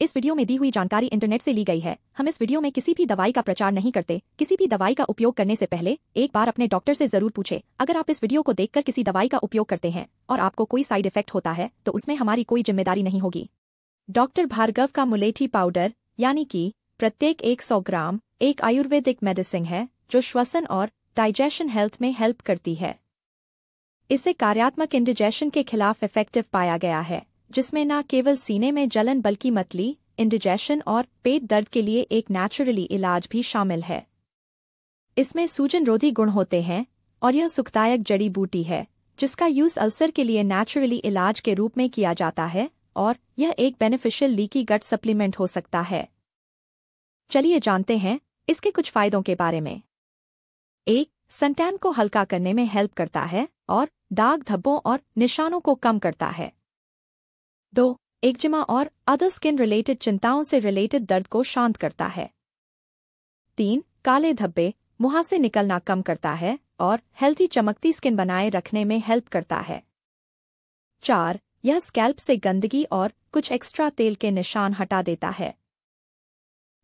इस वीडियो में दी हुई जानकारी इंटरनेट से ली गई है हम इस वीडियो में किसी भी दवाई का प्रचार नहीं करते किसी भी दवाई का उपयोग करने से पहले एक बार अपने डॉक्टर से जरूर पूछे अगर आप इस वीडियो को देखकर किसी दवाई का उपयोग करते हैं और आपको कोई साइड इफेक्ट होता है तो उसमें हमारी कोई जिम्मेदारी नहीं होगी डॉक्टर भार्गव का मुलेठी पाउडर यानी कि प्रत्येक एक ग्राम एक आयुर्वेदिक मेडिसिन है जो श्वसन और डाइजेशन हेल्थ में हेल्प करती है इसे कार्यात्मक इंडिजेशन के खिलाफ इफेक्टिव पाया गया है जिसमें न केवल सीने में जलन बल्कि मतली इंडिजेशन और पेट दर्द के लिए एक नेचुरली इलाज भी शामिल है इसमें सूजन रोधी गुण होते हैं और यह सुखदायक जड़ी बूटी है जिसका यूज अल्सर के लिए नेचुरली इलाज के रूप में किया जाता है और यह एक बेनिफिशियल लीकी गट सप्लीमेंट हो सकता है चलिए जानते हैं इसके कुछ फायदों के बारे में एक सनटैन को हल्का करने में हेल्प करता है और दाग धब्बों और निशानों को कम करता है दो एक्जिमा और अदर स्किन रिलेटेड चिंताओं से रिलेटेड दर्द को शांत करता है तीन काले धब्बे मुंह से निकलना कम करता है और हेल्थी चमकती स्किन बनाए रखने में हेल्प करता है चार यह स्कैल्प से गंदगी और कुछ एक्स्ट्रा तेल के निशान हटा देता है